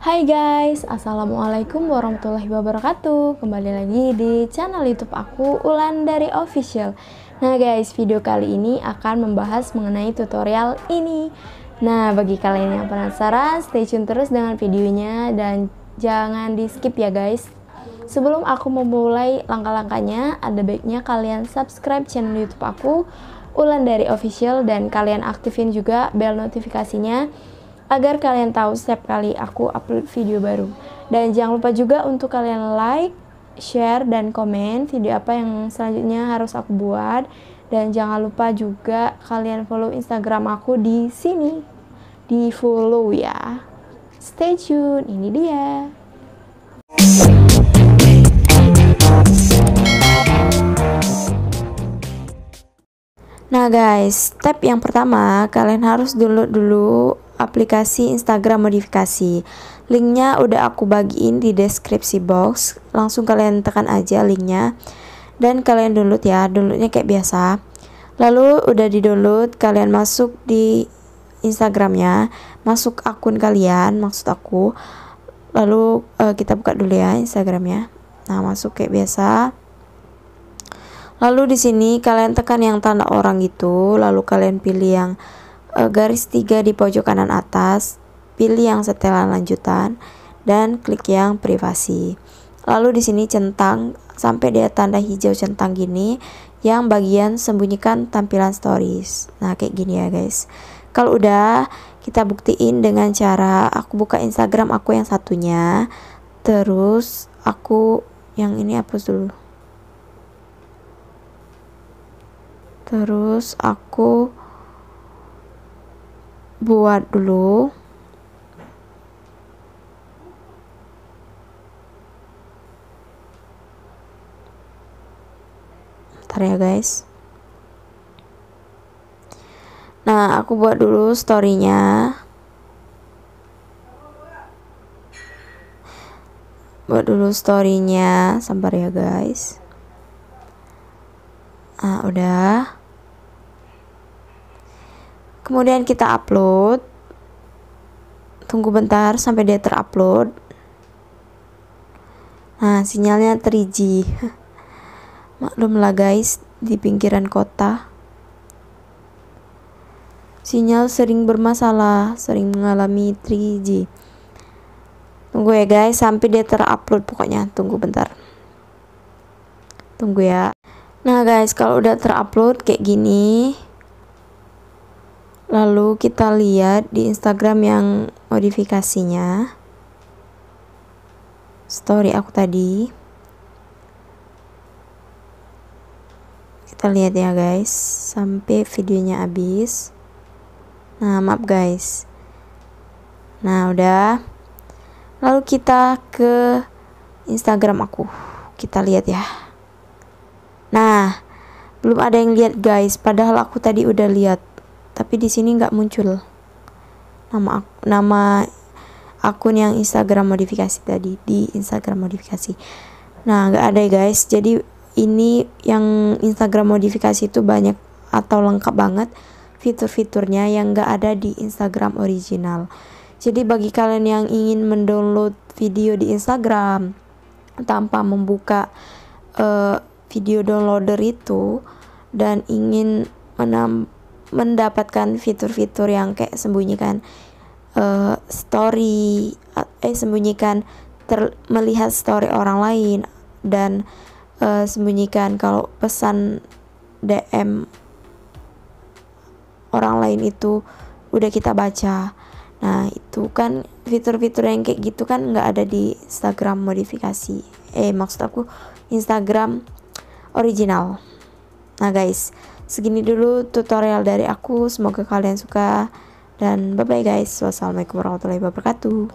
Hai guys, Assalamualaikum warahmatullahi wabarakatuh Kembali lagi di channel youtube aku Ulan dari Official Nah guys, video kali ini akan membahas mengenai tutorial ini Nah, bagi kalian yang penasaran, stay tune terus dengan videonya Dan jangan di skip ya guys Sebelum aku memulai langkah-langkahnya, ada baiknya kalian subscribe channel youtube aku Ulan dari Official dan kalian aktifin juga bel notifikasinya agar kalian tahu setiap kali aku upload video baru. Dan jangan lupa juga untuk kalian like, share, dan komen video apa yang selanjutnya harus aku buat. Dan jangan lupa juga kalian follow Instagram aku di sini. Di follow ya. Stay tune, ini dia. Nah guys, step yang pertama kalian harus download dulu aplikasi Instagram modifikasi. Linknya udah aku bagiin di deskripsi box. Langsung kalian tekan aja linknya. Dan kalian download ya, downloadnya kayak biasa. Lalu udah di download, kalian masuk di Instagramnya, masuk akun kalian, maksud aku. Lalu uh, kita buka dulu ya Instagramnya. Nah masuk kayak biasa. Lalu di sini kalian tekan yang tanda orang itu, lalu kalian pilih yang Eh, garis 3 di pojok kanan atas, pilih yang setelan lanjutan dan klik yang privasi. Lalu di sini centang sampai dia tanda hijau centang gini yang bagian sembunyikan tampilan stories. Nah, kayak gini ya, guys. Kalau udah kita buktiin dengan cara aku buka Instagram aku yang satunya, terus aku yang ini hapus dulu. Terus aku buat dulu ntar ya guys nah aku buat dulu storynya buat dulu storynya sabar ya guys ah udah kemudian kita upload tunggu bentar sampai dia terupload nah sinyalnya 3G maklumlah guys di pinggiran kota sinyal sering bermasalah sering mengalami 3G tunggu ya guys sampai dia terupload pokoknya tunggu bentar tunggu ya nah guys kalau udah terupload kayak gini lalu kita lihat di Instagram yang modifikasinya story aku tadi kita lihat ya guys sampai videonya habis nah maaf guys nah udah lalu kita ke Instagram aku kita lihat ya nah belum ada yang lihat guys padahal aku tadi udah lihat tapi di sini nggak muncul nama aku, nama akun yang Instagram modifikasi tadi di Instagram modifikasi. Nah, nggak ada ya guys. Jadi ini yang Instagram modifikasi itu banyak atau lengkap banget fitur-fiturnya yang nggak ada di Instagram original. Jadi bagi kalian yang ingin mendownload video di Instagram tanpa membuka uh, video downloader itu dan ingin menambah mendapatkan fitur-fitur yang kayak sembunyikan uh, story eh sembunyikan ter, melihat story orang lain dan uh, sembunyikan kalau pesan DM orang lain itu udah kita baca. Nah, itu kan fitur-fitur yang kayak gitu kan nggak ada di Instagram modifikasi. Eh, maksud aku Instagram original. Nah, guys, segini dulu tutorial dari aku. Semoga kalian suka. Dan bye-bye guys. Wassalamualaikum warahmatullahi wabarakatuh.